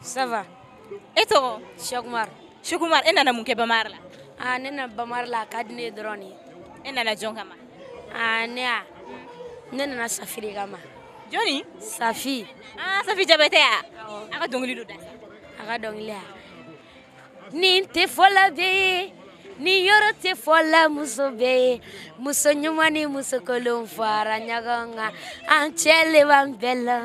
sava e tɔgɔ shɛkumar shɛkumar e nana mun kɛ bamari la ah, ne nana bamari la a ka di ne ye dɔrɔn ne e nana jɔn kama ah, ne a ne nana safiri kama jɔni safi ah, safi jabɛtɛ a a ka dɔngili do da a ka dɔngili a nin tɛ fɔ la be ye ni yɔrɔ tɛ fɔ la muso bɛ ye muso ɲuman ni musokolon fara ɲɔgɔn kan an cɛ le b'an bɛɛ la